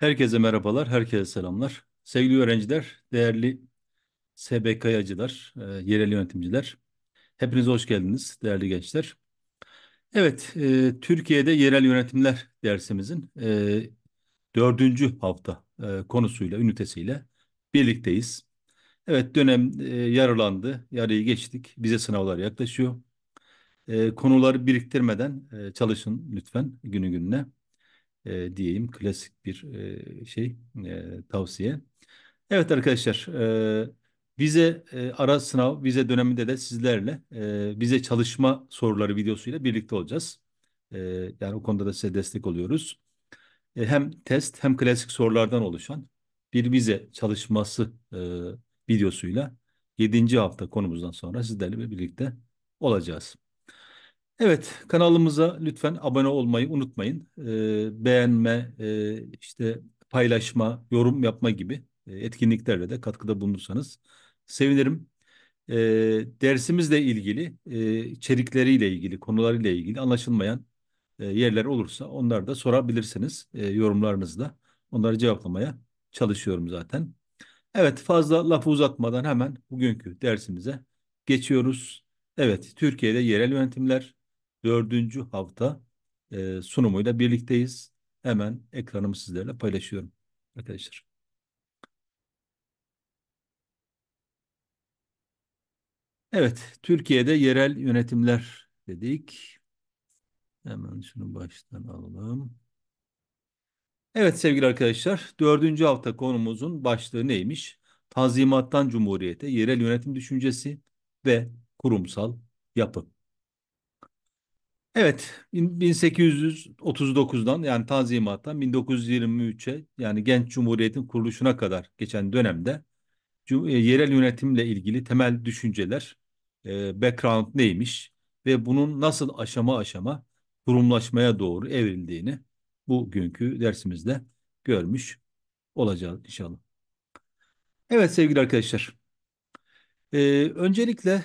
Herkese merhabalar, herkese selamlar. Sevgili öğrenciler, değerli SBK'yacılar, e, yerel yönetimciler. Hepiniz hoş geldiniz değerli gençler. Evet, e, Türkiye'de yerel yönetimler dersimizin e, dördüncü hafta e, konusuyla, ünitesiyle birlikteyiz. Evet, dönem e, yarılandı, yarıyı geçtik. Bize sınavlar yaklaşıyor. E, konuları biriktirmeden e, çalışın lütfen günü gününe e, diyeyim klasik bir e, şey e, tavsiye. Evet arkadaşlar e, vize e, ara sınav vize döneminde de sizlerle e, vize çalışma soruları videosuyla birlikte olacağız. E, yani o konuda da size destek oluyoruz. E, hem test hem klasik sorulardan oluşan bir vize çalışması e, videosuyla 7. hafta konumuzdan sonra sizlerle birlikte olacağız. Evet, kanalımıza lütfen abone olmayı unutmayın. Ee, beğenme, e, işte paylaşma, yorum yapma gibi e, etkinliklerle de katkıda bulunursanız sevinirim. E, dersimizle ilgili, e, içerikleriyle ilgili, konularıyla ilgili anlaşılmayan e, yerler olursa onları da sorabilirsiniz e, yorumlarınızda. Onları cevaplamaya çalışıyorum zaten. Evet, fazla lafı uzatmadan hemen bugünkü dersimize geçiyoruz. Evet, Türkiye'de yerel yönetimler dördüncü hafta e, sunumuyla birlikteyiz. Hemen ekranımı sizlerle paylaşıyorum arkadaşlar. Evet, Türkiye'de yerel yönetimler dedik. Hemen şunu baştan alalım. Evet sevgili arkadaşlar, dördüncü hafta konumuzun başlığı neymiş? Tanzimattan Cumhuriyete, yerel yönetim düşüncesi ve kurumsal yapı. Evet, 1839'dan yani Tanzimat'tan 1923'e yani Genç Cumhuriyet'in kuruluşuna kadar geçen dönemde e, yerel yönetimle ilgili temel düşünceler, e, background neymiş ve bunun nasıl aşama aşama kurumlaşmaya doğru evrildiğini bugünkü dersimizde görmüş olacağız inşallah. Evet sevgili arkadaşlar, e, öncelikle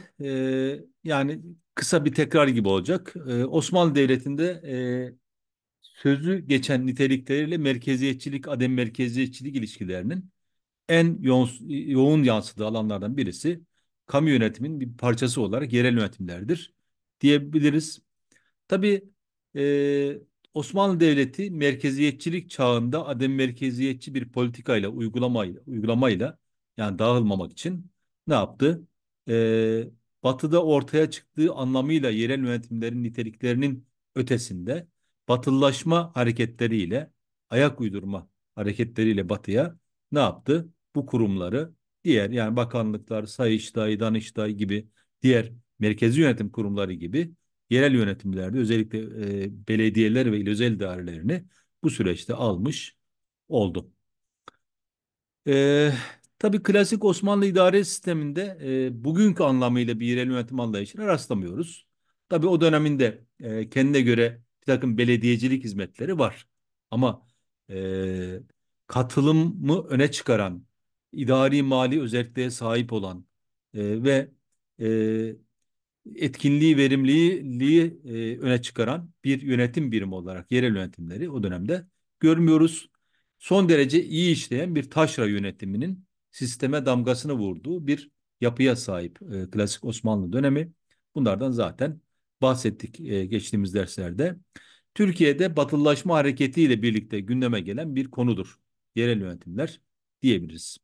yani kısa bir tekrar gibi olacak. Ee, Osmanlı Devleti'nde e, sözü geçen nitelikleriyle merkeziyetçilik, adem merkeziyetçilik ilişkilerinin en yoğun, yoğun yansıdığı alanlardan birisi kamu yönetimin bir parçası olarak yerel yönetimlerdir diyebiliriz. Tabii e, Osmanlı Devleti merkeziyetçilik çağında adem merkeziyetçi bir politikayla, uygulamayla, uygulamayla yani dağılmamak için ne yaptı? Eee batıda ortaya çıktığı anlamıyla yerel yönetimlerin niteliklerinin ötesinde batıllaşma hareketleriyle, ayak uydurma hareketleriyle batıya ne yaptı? Bu kurumları diğer yani bakanlıklar, Sayıştay, Danıştay gibi diğer merkezi yönetim kurumları gibi yerel yönetimlerde özellikle e, belediyeler ve il özel idarelerini bu süreçte almış oldu. Ee, Tabii klasik Osmanlı idare sisteminde e, bugünkü anlamıyla bir yerel yönetim anlayışına rastlamıyoruz. Tabii o döneminde e, kendine göre bir takım belediyecilik hizmetleri var. Ama e, katılımı öne çıkaran, idari mali özelliğe sahip olan e, ve e, etkinliği, verimliliği e, öne çıkaran bir yönetim birimi olarak yerel yönetimleri o dönemde görmüyoruz. Son derece iyi işleyen bir taşra yönetiminin sisteme damgasını vurduğu bir yapıya sahip e, klasik Osmanlı dönemi. Bunlardan zaten bahsettik e, geçtiğimiz derslerde. Türkiye'de batılılaşma hareketiyle birlikte gündeme gelen bir konudur. Yerel yönetimler diyebiliriz.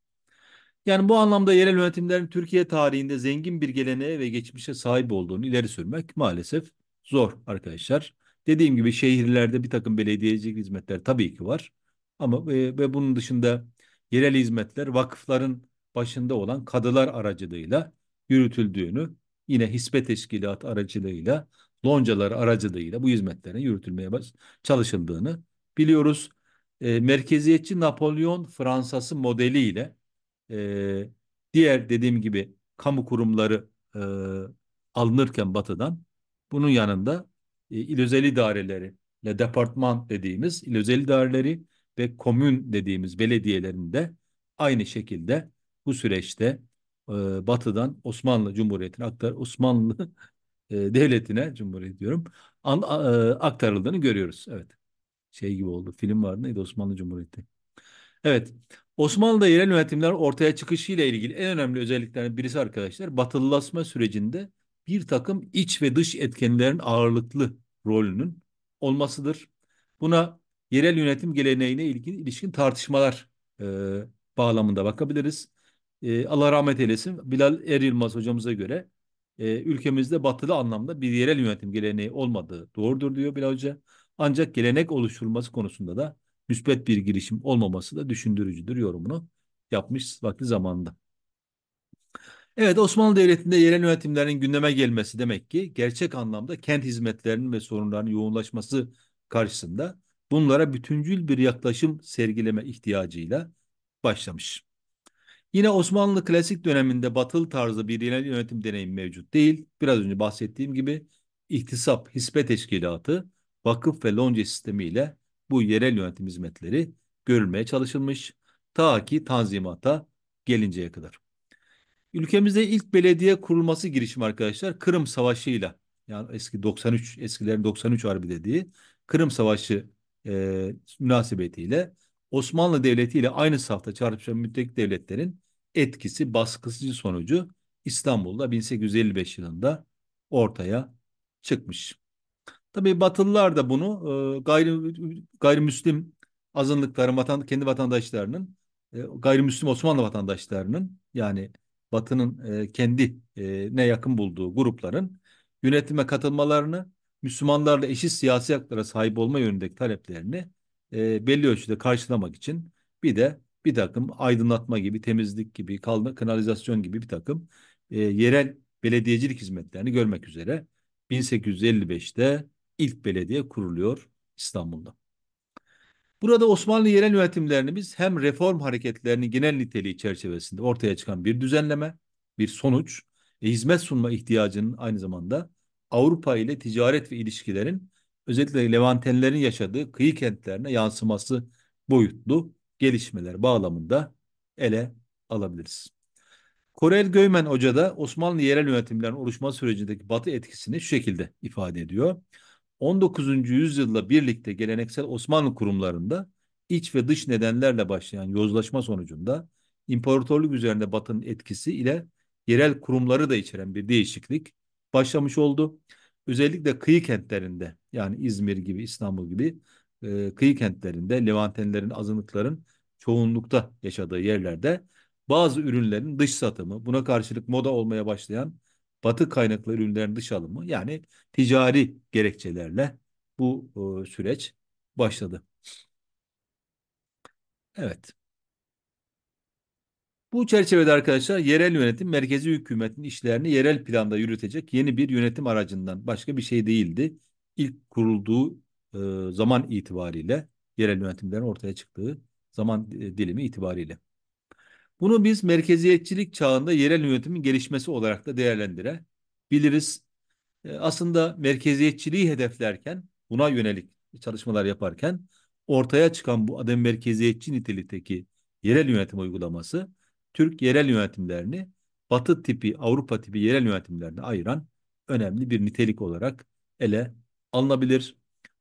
Yani bu anlamda yerel yönetimlerin Türkiye tarihinde zengin bir geleneğe ve geçmişe sahip olduğunu ileri sürmek maalesef zor arkadaşlar. Dediğim gibi şehirlerde bir takım belediyecilik hizmetler tabii ki var. Ama e, ve bunun dışında yerel hizmetler vakıfların başında olan kadılar aracılığıyla yürütüldüğünü yine hisbe teşkilat aracılığıyla loncalar aracılığıyla bu hizmetlerin yürütülmeye çalışıldığını biliyoruz. E, merkeziyetçi Napolyon Fransası modeliyle e, diğer dediğim gibi kamu kurumları e, alınırken batıdan bunun yanında e, il özel idareleri ile departman dediğimiz il özel idareleri ve komün dediğimiz belediyelerinde aynı şekilde bu süreçte e, Batı'dan Osmanlı Cumhuriyeti'ne aktar Osmanlı e, devletine Cumhuriyet diyorum an, e, aktarıldığını görüyoruz. Evet. Şey gibi oldu. Film vardı neydi Osmanlı Cumhuriyeti. Evet. Osmanlı'da yerel yönetimler ortaya çıkışı ile ilgili en önemli özelliklerden birisi arkadaşlar batılılaşma sürecinde bir takım iç ve dış etkenlerin ağırlıklı rolünün olmasıdır. Buna yerel yönetim geleneğine ilgin, ilişkin tartışmalar e, bağlamında bakabiliriz. E, Allah rahmet eylesin Bilal Er Yılmaz hocamıza göre e, ülkemizde batılı anlamda bir yerel yönetim geleneği olmadığı doğrudur diyor Bilal Hoca. Ancak gelenek oluşturulması konusunda da müspet bir girişim olmaması da düşündürücüdür yorumunu yapmış vakti zamanında. Evet Osmanlı Devleti'nde yerel yönetimlerin gündeme gelmesi demek ki gerçek anlamda kent hizmetlerinin ve sorunlarının yoğunlaşması karşısında bunlara bütüncül bir yaklaşım sergileme ihtiyacıyla başlamış. Yine Osmanlı klasik döneminde batıl tarzı bir yönetim deneyimi mevcut değil. Biraz önce bahsettiğim gibi İhtisap Hisbe Teşkilatı, vakıf ve lonca sistemiyle bu yerel yönetim hizmetleri görülmeye çalışılmış ta ki Tanzimat'a gelinceye kadar. Ülkemizde ilk belediye kurulması girişimi arkadaşlar Kırım Savaşı'yla yani eski 93 eskilerin 93 harbi dediği Kırım Savaşı e, münasebetiyle Osmanlı Devleti ile aynı safta çarpışan müttefik devletlerin etkisi baskısı sonucu İstanbul'da 1855 yılında ortaya çıkmış. Tabii Batılılar da bunu e, gayri, gayrimüslim azınlıkların, vatan, kendi vatandaşlarının, e, gayrimüslim Osmanlı vatandaşlarının yani Batı'nın e, kendine e, yakın bulduğu grupların yönetime katılmalarını Müslümanlarla eşit siyasi haklara sahip olma yönündeki taleplerini e, belli ölçüde karşılamak için bir de bir takım aydınlatma gibi, temizlik gibi, kalma, kanalizasyon gibi bir takım e, yerel belediyecilik hizmetlerini görmek üzere 1855'te ilk belediye kuruluyor İstanbul'da. Burada Osmanlı yerel yönetimlerimiz hem reform hareketlerinin genel niteliği çerçevesinde ortaya çıkan bir düzenleme, bir sonuç ve hizmet sunma ihtiyacının aynı zamanda Avrupa ile ticaret ve ilişkilerin özellikle Levantenlerin yaşadığı kıyı kentlerine yansıması boyutlu gelişmeler bağlamında ele alabiliriz. Korel Göymen Hoca da Osmanlı yerel yönetimlerin oluşma sürecindeki batı etkisini şu şekilde ifade ediyor. 19. yüzyılla birlikte geleneksel Osmanlı kurumlarında iç ve dış nedenlerle başlayan yozlaşma sonucunda imparatorluk üzerinde batının etkisi ile yerel kurumları da içeren bir değişiklik başlamış oldu. Özellikle kıyı kentlerinde yani İzmir gibi İstanbul gibi e, kıyı kentlerinde Levantenlerin azınlıkların çoğunlukta yaşadığı yerlerde bazı ürünlerin dış satımı buna karşılık moda olmaya başlayan batı kaynaklı ürünlerin dış alımı yani ticari gerekçelerle bu e, süreç başladı. Evet. Bu çerçevede arkadaşlar yerel yönetim merkezi hükümetin işlerini yerel planda yürütecek yeni bir yönetim aracından başka bir şey değildi. İlk kurulduğu e, zaman itibariyle yerel yönetimlerin ortaya çıktığı zaman e, dilimi itibariyle. Bunu biz merkeziyetçilik çağında yerel yönetimin gelişmesi olarak da değerlendirebiliriz. E, aslında merkeziyetçiliği hedeflerken buna yönelik çalışmalar yaparken ortaya çıkan bu adem merkeziyetçi nitelikteki yerel yönetim uygulaması Türk yerel yönetimlerini Batı tipi, Avrupa tipi yerel yönetimlerine ayıran önemli bir nitelik olarak ele alınabilir.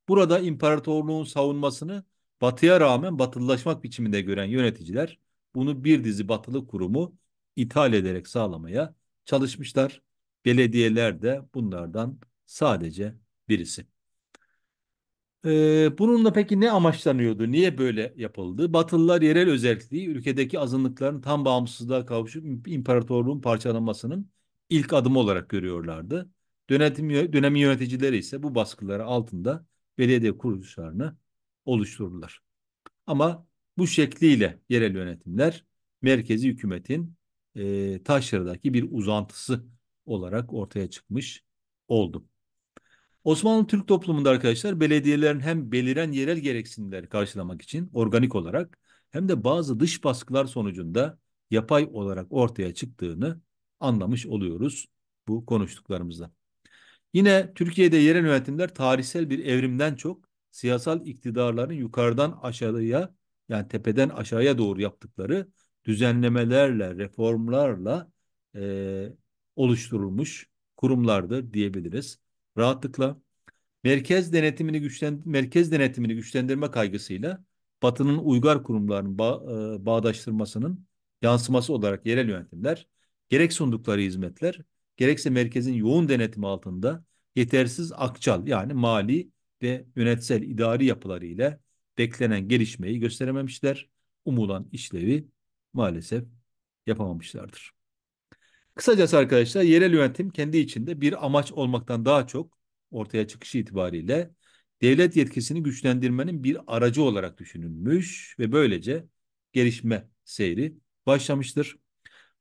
Burada imparatorluğun savunmasını Batı'ya rağmen batılılaşmak biçiminde gören yöneticiler bunu bir dizi batılı kurumu ithal ederek sağlamaya çalışmışlar. Belediyeler de bunlardan sadece birisi. Ee, bununla peki ne amaçlanıyordu? Niye böyle yapıldı? Batılılar yerel özelliği ülkedeki azınlıkların tam bağımsızlığa kavuşup imparatorluğun parçalanmasının ilk adımı olarak görüyorlardı. Dönetim, dönemin yöneticileri ise bu baskıları altında belediye kuruluşlarını oluştururlar. Ama bu şekliyle yerel yönetimler merkezi hükümetin e, taşradaki bir uzantısı olarak ortaya çıkmış oldu. Osmanlı Türk toplumunda arkadaşlar belediyelerin hem beliren yerel gereksinimleri karşılamak için organik olarak hem de bazı dış baskılar sonucunda yapay olarak ortaya çıktığını anlamış oluyoruz bu konuştuklarımızda. Yine Türkiye'de yerel yönetimler tarihsel bir evrimden çok siyasal iktidarların yukarıdan aşağıya yani tepeden aşağıya doğru yaptıkları düzenlemelerle, reformlarla e, oluşturulmuş kurumlardır diyebiliriz rahatlıkla merkez denetimini güçlen merkez denetimini güçlendirme kaygısıyla Batı'nın uygar kurumlarının bağ, e, bağdaştırmasının yansıması olarak yerel yönetimler gerek sundukları hizmetler gerekse merkezin yoğun denetimi altında yetersiz akçal yani mali ve yönetsel idari yapıları ile beklenen gelişmeyi gösterememişler. Umulan işlevi maalesef yapamamışlardır. Kısacası arkadaşlar yerel yönetim kendi içinde bir amaç olmaktan daha çok ortaya çıkışı itibariyle devlet yetkisini güçlendirmenin bir aracı olarak düşünülmüş ve böylece gelişme seyri başlamıştır.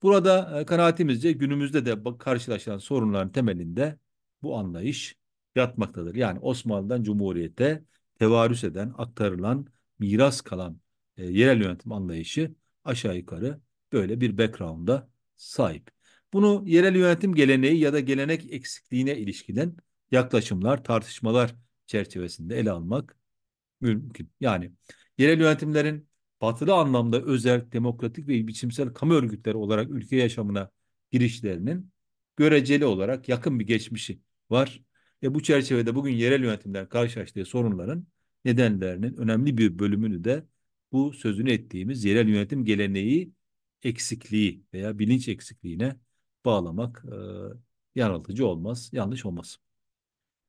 Burada e, kanaatimizce günümüzde de karşılaşılan sorunların temelinde bu anlayış yatmaktadır. Yani Osmanlı'dan Cumhuriyet'e tevarüs eden, aktarılan, miras kalan e, yerel yönetim anlayışı aşağı yukarı böyle bir background'a sahip. Bunu yerel yönetim geleneği ya da gelenek eksikliğine ilişkiden yaklaşımlar, tartışmalar çerçevesinde ele almak mümkün. Yani yerel yönetimlerin batılı anlamda özel, demokratik ve biçimsel kamu örgütleri olarak ülke yaşamına girişlerinin göreceli olarak yakın bir geçmişi var. Ve bu çerçevede bugün yerel yönetimler karşılaştığı sorunların nedenlerinin önemli bir bölümünü de bu sözünü ettiğimiz yerel yönetim geleneği eksikliği veya bilinç eksikliğine bağlamak e, yanıltıcı olmaz, yanlış olmaz.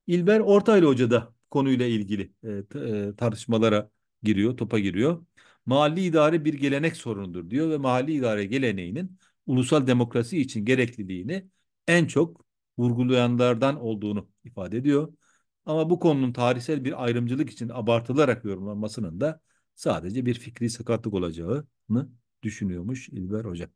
İlber Ortaylı Hoca da konuyla ilgili e, e, tartışmalara giriyor, topa giriyor. Mahalli idare bir gelenek sorunudur diyor ve mahalli idare geleneğinin ulusal demokrasi için gerekliliğini en çok vurgulayanlardan olduğunu ifade ediyor. Ama bu konunun tarihsel bir ayrımcılık için abartılarak yorumlanmasının da sadece bir fikri sakatlık olacağını düşünüyormuş İlber Hoca.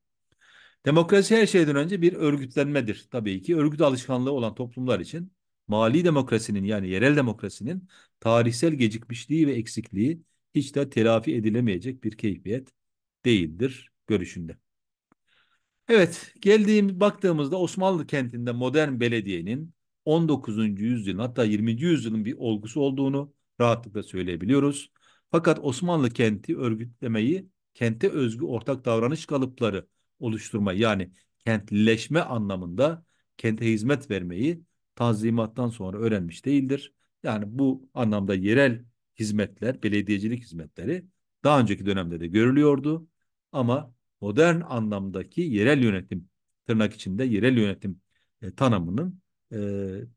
Demokrasi her şeyden önce bir örgütlenmedir tabii ki. Örgüt alışkanlığı olan toplumlar için mali demokrasinin yani yerel demokrasinin tarihsel gecikmişliği ve eksikliği hiç de telafi edilemeyecek bir keyfiyet değildir görüşünde. Evet, geldiğimiz baktığımızda Osmanlı kentinde modern belediyenin 19. yüzyılın hatta 20. yüzyılın bir olgusu olduğunu rahatlıkla söyleyebiliyoruz. Fakat Osmanlı kenti örgütlemeyi kente özgü ortak davranış kalıpları oluşturma yani kentleşme anlamında kente hizmet vermeyi tanzimattan sonra öğrenmiş değildir. Yani bu anlamda yerel hizmetler, belediyecilik hizmetleri daha önceki dönemde de görülüyordu. Ama modern anlamdaki yerel yönetim, tırnak içinde yerel yönetim e, tanımının e,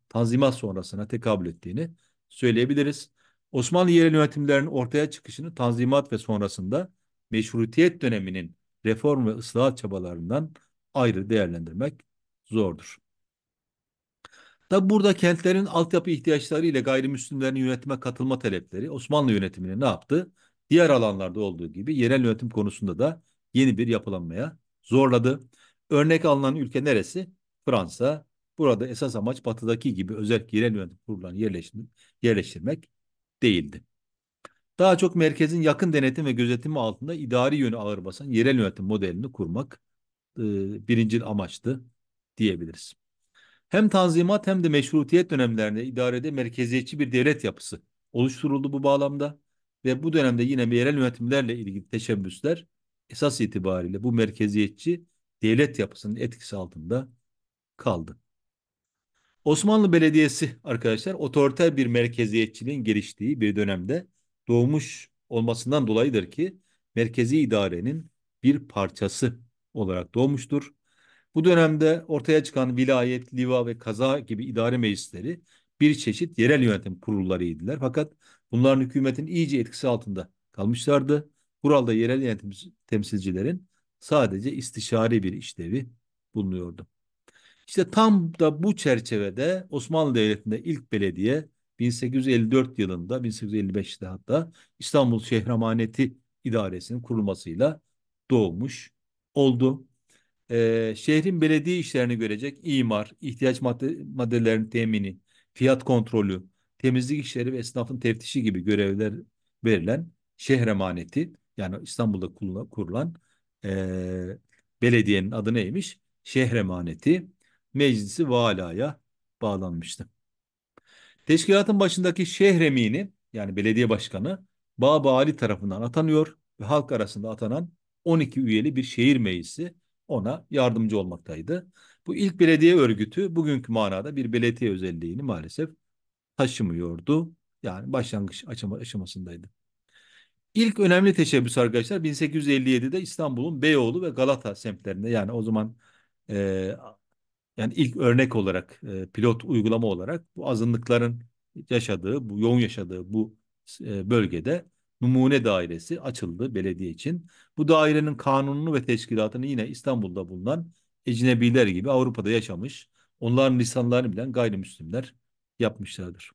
tanzimat sonrasına tekabül ettiğini söyleyebiliriz. Osmanlı yerel yönetimlerinin ortaya çıkışını tanzimat ve sonrasında meşrutiyet döneminin reform ve ıslahat çabalarından ayrı değerlendirmek zordur. Tabi burada kentlerin altyapı ihtiyaçları ile gayrimüslimlerin yönetime katılma talepleri Osmanlı yönetimini ne yaptı? Diğer alanlarda olduğu gibi yerel yönetim konusunda da yeni bir yapılanmaya zorladı. Örnek alınan ülke neresi? Fransa. Burada esas amaç batıdaki gibi özel yerel yönetim kurullarını yerleştirmek değildi. Daha çok merkezin yakın denetim ve gözetimi altında idari yönü ağır basan yerel yönetim modelini kurmak e, birincil amaçtı diyebiliriz. Hem tanzimat hem de meşrutiyet dönemlerinde idarede merkeziyetçi bir devlet yapısı oluşturuldu bu bağlamda ve bu dönemde yine yerel yönetimlerle ilgili teşebbüsler esas itibariyle bu merkeziyetçi devlet yapısının etkisi altında kaldı. Osmanlı Belediyesi arkadaşlar otoriter bir merkeziyetçiliğin geliştiği bir dönemde doğmuş olmasından dolayıdır ki merkezi idarenin bir parçası olarak doğmuştur. Bu dönemde ortaya çıkan vilayet, liva ve kaza gibi idare meclisleri bir çeşit yerel yönetim kurullarıydılar. Fakat bunların hükümetin iyice etkisi altında kalmışlardı. Kuralda yerel yönetim temsilcilerin sadece istişari bir işlevi bulunuyordu. İşte tam da bu çerçevede Osmanlı Devleti'nde ilk belediye 1854 yılında 1855'te hatta İstanbul Şehramaneti İdaresi'nin kurulmasıyla doğmuş oldu. Ee, şehrin belediye işlerini görecek imar, ihtiyaç madde, maddelerinin temini, fiyat kontrolü, temizlik işleri ve esnafın teftişi gibi görevler verilen şehir emaneti yani İstanbul'da kurulan, e, belediyenin adı neymiş? Şehir emaneti meclisi valaya bağlanmıştı. Teşkilatın başındaki şehremini yani belediye başkanı Baba Ali tarafından atanıyor ve halk arasında atanan 12 üyeli bir şehir meclisi ona yardımcı olmaktaydı. Bu ilk belediye örgütü bugünkü manada bir belediye özelliğini maalesef taşımıyordu. Yani başlangıç aşamasındaydı. İlk önemli teşebbüs arkadaşlar 1857'de İstanbul'un Beyoğlu ve Galata semtlerinde yani o zaman e, yani ilk örnek olarak e, pilot uygulama olarak bu azınlıkların yaşadığı, bu yoğun yaşadığı bu e, bölgede numune dairesi açıldı belediye için. Bu dairenin kanununu ve teşkilatını yine İstanbul'da bulunan ecnebiler gibi Avrupa'da yaşamış, onların lisanlarını bilen gayrimüslimler yapmışlardır.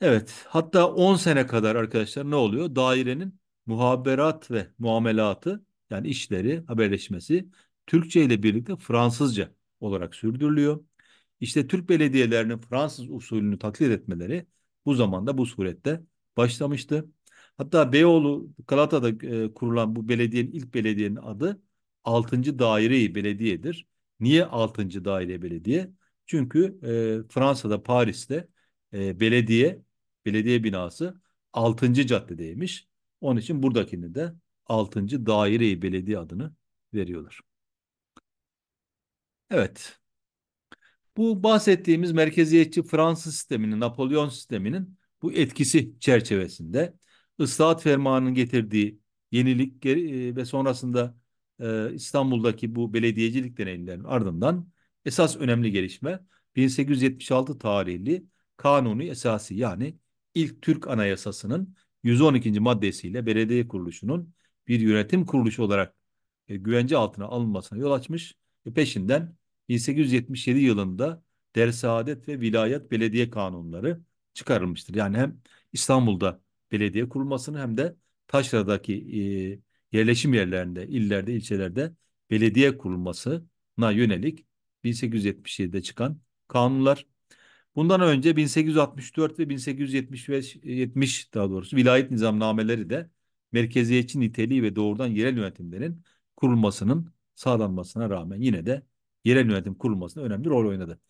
Evet, hatta 10 sene kadar arkadaşlar ne oluyor? Dairenin muhaberat ve muamelatı yani işleri, haberleşmesi Türkçe ile birlikte Fransızca olarak sürdürülüyor. İşte Türk belediyelerinin Fransız usulünü taklit etmeleri bu zamanda bu surette başlamıştı. Hatta Beyoğlu Galata'da e, kurulan bu belediyenin ilk belediyenin adı 6. Daire-i Belediye'dir. Niye 6. Daire Belediye? Çünkü e, Fransa'da Paris'te e, belediye belediye binası 6. caddedeymiş. Onun için buradakini de 6. Daire-i Belediye adını veriyorlar. Evet. Bu bahsettiğimiz merkeziyetçi Fransız sisteminin, Napolyon sisteminin bu etkisi çerçevesinde ıslahat fermanının getirdiği yenilik e, ve sonrasında e, İstanbul'daki bu belediyecilik deneyimlerinin ardından esas önemli gelişme 1876 tarihli Kanuni Esası yani ilk Türk Anayasası'nın 112. maddesiyle belediye kuruluşunun bir yönetim kuruluşu olarak e, güvence altına alınmasına yol açmış ve peşinden 1877 yılında Dersaadet ve Vilayet Belediye Kanunları çıkarılmıştır. Yani hem İstanbul'da belediye kurulmasını hem de Taşra'daki e, yerleşim yerlerinde, illerde, ilçelerde belediye kurulmasına yönelik 1877'de çıkan kanunlar. Bundan önce 1864 ve 1875 70 daha doğrusu vilayet nizamnameleri de merkeziyetçi niteliği ve doğrudan yerel yönetimlerin kurulmasının sağlanmasına rağmen yine de yerel yönetim kurulmasında önemli rol oynadı.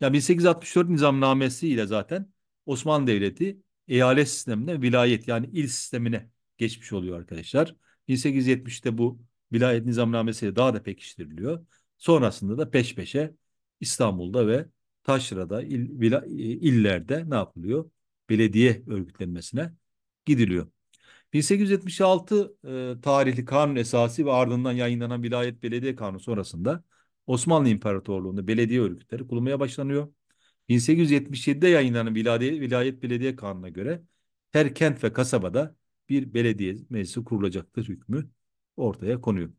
Yani 1864 nizamnamesi ile zaten Osmanlı Devleti eyalet sistemine vilayet yani il sistemine geçmiş oluyor arkadaşlar. 1870'te bu vilayet nizamnamesiyle daha da pekiştiriliyor. Sonrasında da peş peşe İstanbul'da ve Taşra'da il, vila, e, illerde ne yapılıyor? Belediye örgütlenmesine gidiliyor. 1876 e, tarihli kanun esası ve ardından yayınlanan vilayet belediye kanunu sonrasında Osmanlı İmparatorluğu'nda belediye örgütleri kurulmaya başlanıyor. 1877'de yayınlanan vilayet, vilayet belediye kanununa göre her kent ve kasabada bir belediye meclisi kurulacaktır hükmü ortaya konuyor.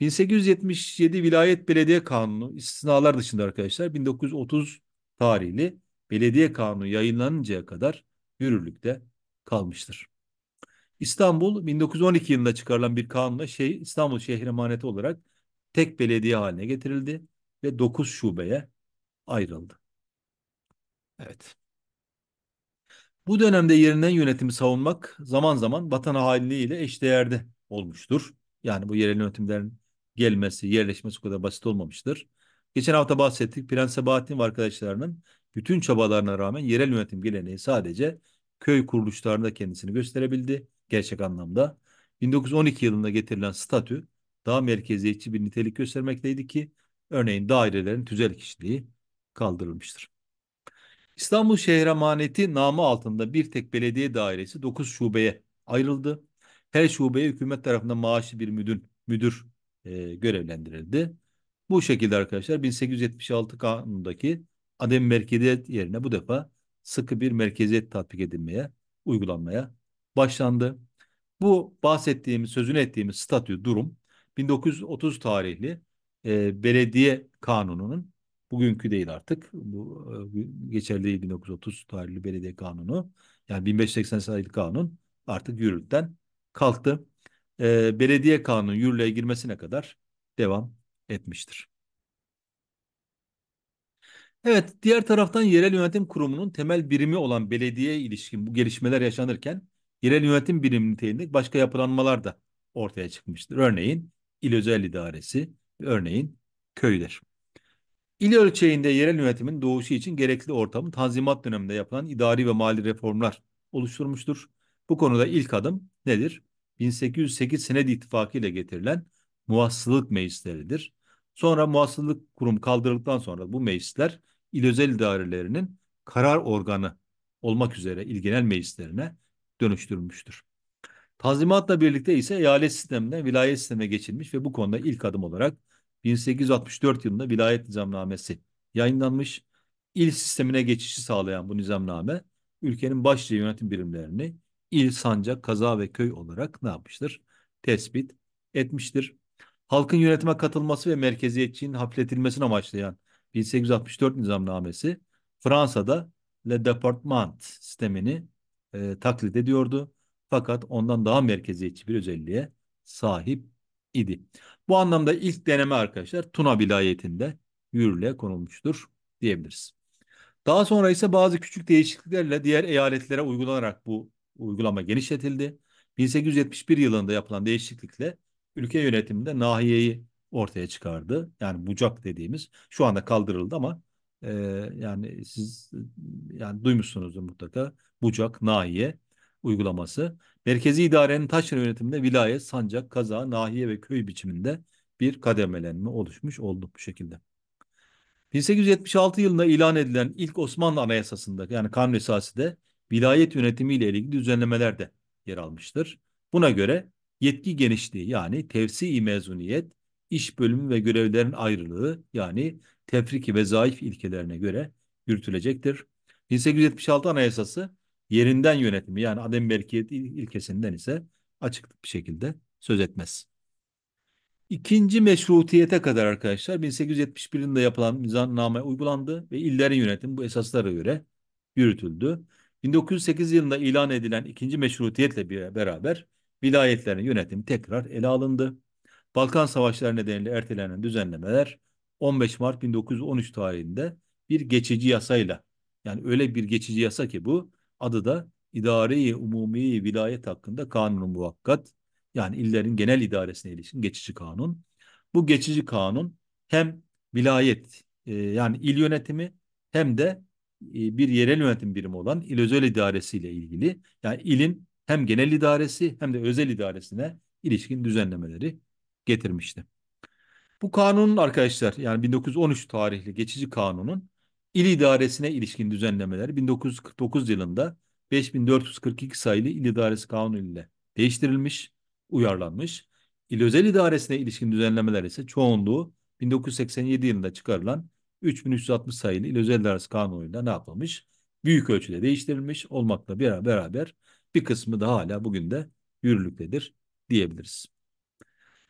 1877 Vilayet Belediye Kanunu istisnalar dışında arkadaşlar 1930 tarihli belediye kanunu yayınlanıncaya kadar yürürlükte kalmıştır. İstanbul 1912 yılında çıkarılan bir kanunla şey, İstanbul şehri emaneti olarak tek belediye haline getirildi ve 9 şubeye ayrıldı. Evet. Bu dönemde yerinden yönetimi savunmak zaman zaman vatan haliyle eşdeğerde olmuştur. Yani bu yerel yönetimlerin gelmesi, yerleşmesi o kadar basit olmamıştır. Geçen hafta bahsettik. Prens Sebahattin ve arkadaşlarının bütün çabalarına rağmen yerel yönetim geleneği sadece köy kuruluşlarında kendisini gösterebildi gerçek anlamda. 1912 yılında getirilen statü daha merkeziyetçi bir nitelik göstermekteydi ki örneğin dairelerin tüzel kişiliği kaldırılmıştır. İstanbul Şehremaneti namı altında bir tek belediye dairesi 9 şubeye ayrıldı. Her şubeye hükümet tarafından maaşlı bir müdür, müdür e, görevlendirildi. Bu şekilde arkadaşlar 1876 kanunundaki adem merkeziyet yerine bu defa sıkı bir merkeziyet tatbik edilmeye, uygulanmaya başlandı. Bu bahsettiğimiz, sözünü ettiğimiz statü durum 1930 tarihli e, belediye kanununun bugünkü değil artık bu e, geçerli değil 1930 tarihli belediye kanunu yani 1580 sayılı kanun artık yürürlükten kalktı. E, belediye kanunu yürürlüğe girmesine kadar devam etmiştir. Evet, diğer taraftan yerel yönetim kurumunun temel birimi olan belediye ilişkin bu gelişmeler yaşanırken yerel yönetim birimi niteliğinde başka yapılanmalar da ortaya çıkmıştır. Örneğin il özel idaresi, örneğin köyler. İl ölçeğinde yerel yönetimin doğuşu için gerekli ortamı tanzimat döneminde yapılan idari ve mali reformlar oluşturmuştur. Bu konuda ilk adım nedir? 1808 senedi ittifakı ile getirilen muhassılık meclisleridir. Sonra muhassılık kurum kaldırıldıktan sonra bu meclisler il özel idarelerinin karar organı olmak üzere il genel meclislerine dönüştürülmüştür. Tazimatla birlikte ise eyalet sisteminden vilayet sisteme geçilmiş ve bu konuda ilk adım olarak 1864 yılında vilayet nizamnamesi yayınlanmış. İl sistemine geçişi sağlayan bu nizamname ülkenin başlı yönetim birimlerini il, sancak, kaza ve köy olarak ne yapmıştır? Tespit etmiştir. Halkın yönetime katılması ve merkeziyetçinin hafifletilmesini amaçlayan 1864 nizamnamesi Fransa'da Le Departement sistemini e, taklit ediyordu fakat ondan daha merkeziyetçi bir özelliğe sahip idi. Bu anlamda ilk deneme arkadaşlar Tuna vilayetinde yürürlüğe konulmuştur diyebiliriz. Daha sonra ise bazı küçük değişikliklerle diğer eyaletlere uygulanarak bu uygulama genişletildi. 1871 yılında yapılan değişiklikle ülke yönetiminde nahiyeyi ortaya çıkardı. Yani bucak dediğimiz şu anda kaldırıldı ama e, yani siz yani duymuşsunuzdur mutlaka bucak, nahiye uygulaması. Merkezi idarenin taşra yönetiminde vilayet, sancak, kaza, nahiye ve köy biçiminde bir kademelenme oluşmuş oldu bu şekilde. 1876 yılında ilan edilen ilk Osmanlı Anayasası'nda yani kanun esası da vilayet yönetimiyle ilgili düzenlemeler de yer almıştır. Buna göre yetki genişliği yani tevsi-i mezuniyet, iş bölümü ve görevlerin ayrılığı yani tefriki ve zayıf ilkelerine göre yürütülecektir. 1876 Anayasası yerinden yönetimi yani adem belkiyet ilkesinden ise açık bir şekilde söz etmez. İkinci meşrutiyete kadar arkadaşlar 1871 yapılan nizamname uygulandı ve illerin yönetimi bu esaslara göre yürütüldü. 1908 yılında ilan edilen ikinci meşrutiyetle beraber vilayetlerin yönetimi tekrar ele alındı. Balkan Savaşları nedeniyle ertelenen düzenlemeler 15 Mart 1913 tarihinde bir geçici yasayla yani öyle bir geçici yasa ki bu Adı da İdare-i Umumi Vilayet hakkında kanun muvakkat yani illerin genel idaresine ilişkin geçici kanun. Bu geçici kanun hem vilayet e, yani il yönetimi hem de e, bir yerel yönetim birimi olan il özel idaresiyle ilgili yani ilin hem genel idaresi hem de özel idaresine ilişkin düzenlemeleri getirmişti. Bu kanunun arkadaşlar yani 1913 tarihli geçici kanunun İl idaresine ilişkin düzenlemeler 1949 yılında 5442 sayılı İl İdaresi Kanunu ile değiştirilmiş, uyarlanmış. İl özel idaresine ilişkin düzenlemeler ise çoğunluğu 1987 yılında çıkarılan 3360 sayılı İl Özel İdaresi Kanunu'yla ne yapılmış? Büyük ölçüde değiştirilmiş olmakla bir beraber bir kısmı da hala bugün de yürürlüktedir diyebiliriz.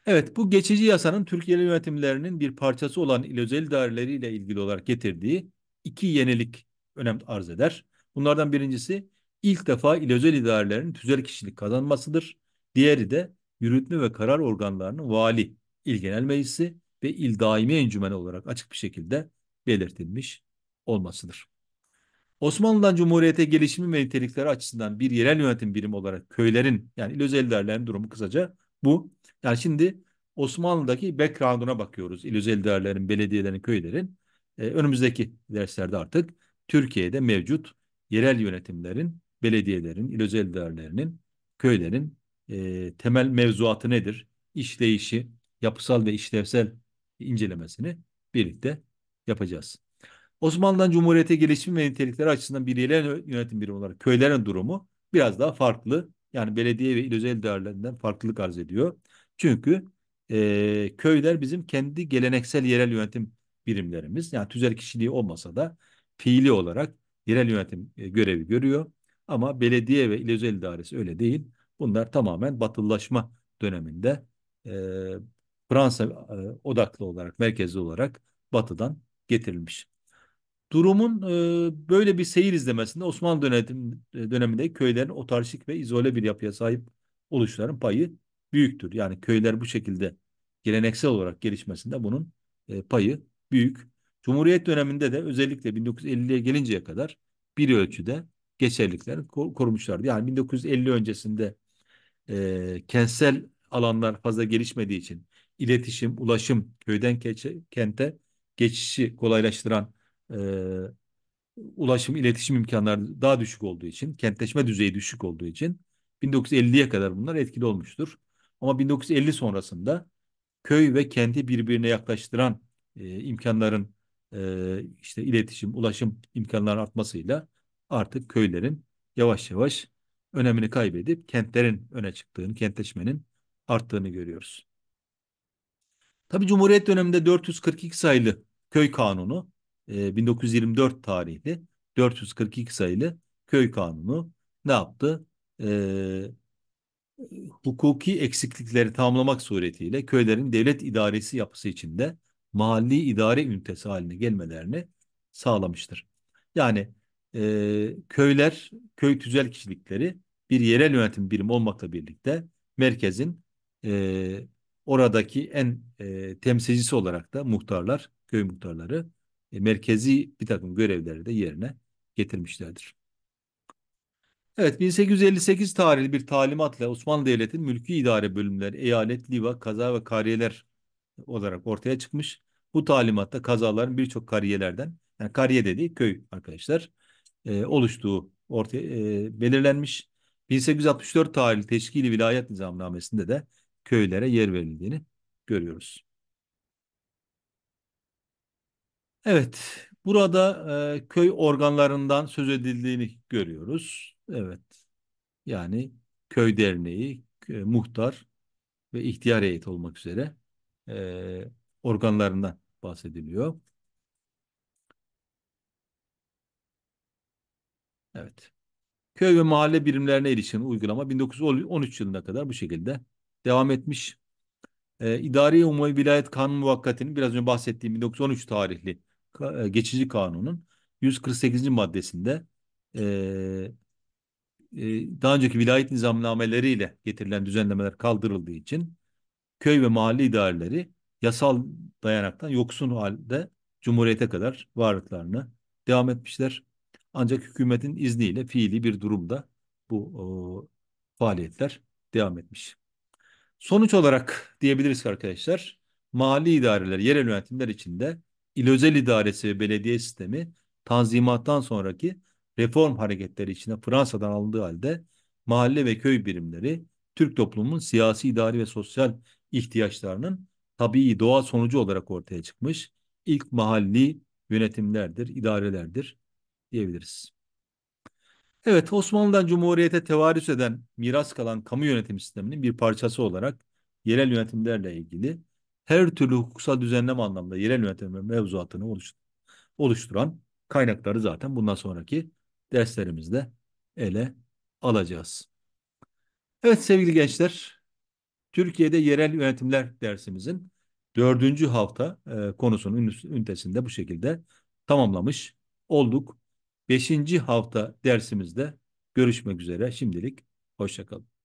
Evet bu geçici yasanın Türkiye'li yönetimlerinin bir parçası olan il özel daireleriyle ilgili olarak getirdiği iki yenilik önem arz eder. Bunlardan birincisi ilk defa il özel idarelerin tüzel kişilik kazanmasıdır. Diğeri de yürütme ve karar organlarının vali, il genel meclisi ve il daimi encümeni olarak açık bir şekilde belirtilmiş olmasıdır. Osmanlı'dan Cumhuriyet'e gelişimi ve nitelikleri açısından bir yerel yönetim birimi olarak köylerin yani il özel idarelerin durumu kısaca bu. Yani şimdi Osmanlı'daki background'una bakıyoruz. İl özel idarelerin, belediyelerin, köylerin. E, önümüzdeki derslerde artık Türkiye'de mevcut yerel yönetimlerin, belediyelerin, il özel değerlerinin, köylerin e, temel mevzuatı nedir? İşleyişi, yapısal ve işlevsel incelemesini birlikte yapacağız. Osmanlı'dan Cumhuriyet'e gelişim ve nitelikleri açısından bir yerel yönetim birimi olarak köylerin durumu biraz daha farklı. Yani belediye ve il özel değerlerinden farklılık arz ediyor. Çünkü e, köyler bizim kendi geleneksel yerel yönetim birimlerimiz. Yani tüzel kişiliği olmasa da fiili olarak yerel yönetim e, görevi görüyor. Ama belediye ve il özel idaresi öyle değil. Bunlar tamamen batılılaşma döneminde e, Fransa e, odaklı olarak, merkezli olarak batıdan getirilmiş. Durumun e, böyle bir seyir izlemesinde Osmanlı dönem, e, döneminde köylerin otarşik ve izole bir yapıya sahip oluşların payı büyüktür. Yani köyler bu şekilde geleneksel olarak gelişmesinde bunun e, payı büyük. Cumhuriyet döneminde de özellikle 1950'ye gelinceye kadar bir ölçüde geçerliliklerini korumuşlardı. Yani 1950 öncesinde e, kentsel alanlar fazla gelişmediği için iletişim, ulaşım, köyden ke- kente geçişi kolaylaştıran e, ulaşım, iletişim imkanları daha düşük olduğu için, kentleşme düzeyi düşük olduğu için 1950'ye kadar bunlar etkili olmuştur. Ama 1950 sonrasında köy ve kenti birbirine yaklaştıran e, imkanların e, işte iletişim, ulaşım imkanlarının artmasıyla artık köylerin yavaş yavaş önemini kaybedip kentlerin öne çıktığını, kentleşmenin arttığını görüyoruz. Tabi Cumhuriyet döneminde 442 sayılı köy kanunu, e, 1924 tarihli 442 sayılı köy kanunu ne yaptı? E, hukuki eksiklikleri tamamlamak suretiyle köylerin devlet idaresi yapısı içinde mahalli idare ünitesi haline gelmelerini sağlamıştır. Yani e, köyler, köy tüzel kişilikleri bir yerel yönetim birimi olmakla birlikte merkezin e, oradaki en e, temsilcisi olarak da muhtarlar, köy muhtarları e, merkezi bir takım görevleri de yerine getirmişlerdir. Evet 1858 tarihli bir talimatla Osmanlı Devleti'nin mülkü idare bölümleri eyalet, liva, kaza ve kariyeler olarak ortaya çıkmış. Bu talimatta kazaların birçok kariyelerden, yani kariye dediği köy arkadaşlar, e, oluştuğu ortaya e, belirlenmiş. 1864 tarihli Teşkili Vilayet Nizamnamesi'nde de köylere yer verildiğini görüyoruz. Evet, burada e, köy organlarından söz edildiğini görüyoruz. Evet, yani köy derneği, e, muhtar ve ihtiyar heyeti olmak üzere e, organlarından bahsediliyor. Evet. Köy ve mahalle birimlerine ilişkin uygulama 1913 yılına kadar bu şekilde devam etmiş. Ee, İdari Umumi Vilayet Kanunu Muvakkati'nin biraz önce bahsettiğim 1913 tarihli e, geçici kanunun 148. maddesinde e, e, daha önceki vilayet nizamnameleriyle getirilen düzenlemeler kaldırıldığı için köy ve mahalle idareleri yasal dayanaktan yoksun halde Cumhuriyete kadar varlıklarını devam etmişler. Ancak hükümetin izniyle fiili bir durumda bu e, faaliyetler devam etmiş. Sonuç olarak diyebiliriz arkadaşlar, mali idareler, yerel yönetimler içinde il özel idaresi ve belediye sistemi tanzimattan sonraki reform hareketleri içinde Fransa'dan alındığı halde mahalle ve köy birimleri Türk toplumunun siyasi, idari ve sosyal ihtiyaçlarının tabii doğa sonucu olarak ortaya çıkmış ilk mahalli yönetimlerdir, idarelerdir diyebiliriz. Evet, Osmanlı'dan Cumhuriyet'e tevarüs eden, miras kalan kamu yönetim sisteminin bir parçası olarak yerel yönetimlerle ilgili her türlü hukuksal düzenleme anlamda yerel yönetim mevzuatını oluşturan kaynakları zaten bundan sonraki derslerimizde ele alacağız. Evet sevgili gençler, Türkiye'de yerel yönetimler dersimizin dördüncü hafta e, konusunun ünitesinde bu şekilde tamamlamış olduk. Beşinci hafta dersimizde görüşmek üzere. Şimdilik hoşçakalın.